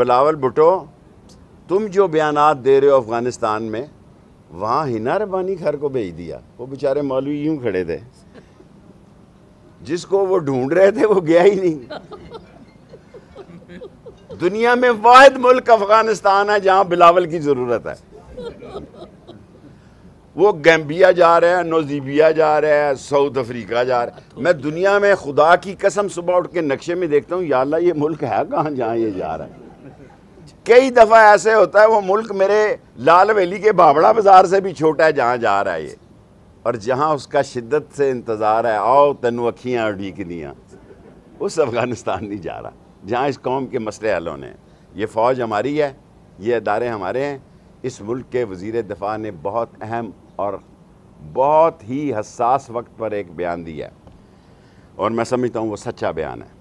बिलावल भुटो तुम जो बयान दे रहे हो अफ़गानिस्तान में वहाँ हिना रबानी घर को भेज दिया वो बेचारे मौलवी यूं खड़े थे जिसको वो ढूंढ रहे थे वो गया ही नहीं दुनिया में वाद मुल्क अफ़गानिस्तान है जहां बिलावल की ज़रूरत है वो गैम्बिया जा रहे हैं नोजीबिया जा रहे हैं साउथ अफ्रीका जा रहे हैं मैं दुनिया में खुदा की कसम सुबह उठ के नक्शे में देखता हूँ या ये मुल्क है कहाँ जहाँ ये जा रहा है कई दफ़ा ऐसे होता है वो मुल्क मेरे लाल वेली के बाबड़ा बाज़ार से भी छोटा है जहाँ जा रहा है ये और जहाँ उसका शिद्दत से इंतज़ार है आओ तनु अखियाँ और दियाँ उस अफ़गानिस्तान नहीं जा रहा जहाँ इस कौम के मसले हल होने ये फ़ौज हमारी है ये अदारे हमारे हैं इस मुल्क के वज़ी दफ़ा ने बहुत अहम और बहुत ही हसास वक्त पर एक बयान दिया और मैं समझता हूँ वो सच्चा बयान है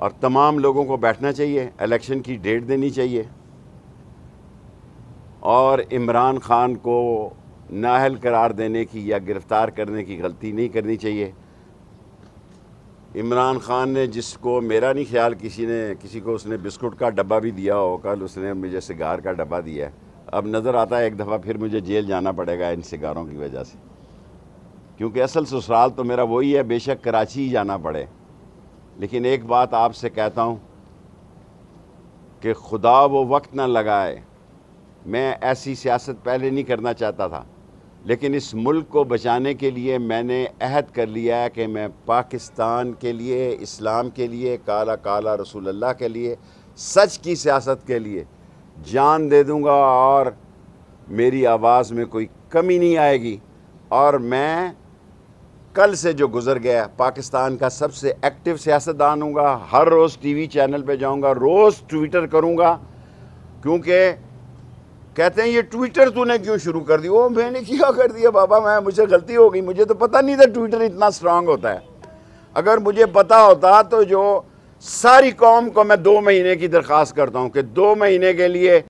और तमाम लोगों को बैठना चाहिए इलेक्शन की डेट देनी चाहिए और इमरान खान को नाहल करार देने की या गिरफ़्तार करने की गलती नहीं करनी चाहिए इमरान खान ने जिसको मेरा नहीं ख्याल किसी ने किसी को उसने बिस्कुट का डब्बा भी दिया हो कल उसने मुझे सिगार का डब्बा दिया है अब नज़र आता है एक दफ़ा फिर मुझे जेल जाना पड़ेगा इन सिगारों की वजह से क्योंकि असल ससुराल तो मेरा वही है बेशक कराची ही जाना पड़े लेकिन एक बात आपसे कहता हूँ कि खुदा वो वक्त ना लगाए मैं ऐसी सियासत पहले नहीं करना चाहता था लेकिन इस मुल्क को बचाने के लिए मैंने अहद कर लिया है कि मैं पाकिस्तान के लिए इस्लाम के लिए काला काला रसूल अल्लाह के लिए सच की सियासत के लिए जान दे दूँगा और मेरी आवाज़ में कोई कमी नहीं आएगी और मैं कल से जो गुजर गया पाकिस्तान का सबसे एक्टिव सियासतदान हूँ हर रोज़ टीवी चैनल पे जाऊँगा रोज़ ट्विटर करूँगा क्योंकि कहते हैं ये ट्विटर तूने क्यों शुरू कर दी वो मैंने क्या कर दिया बाबा मैं मुझे गलती हो गई मुझे तो पता नहीं था ट्विटर इतना स्ट्रांग होता है अगर मुझे पता होता तो जो सारी कौम को मैं दो महीने की दरख्वास्त करता हूँ कि दो महीने के लिए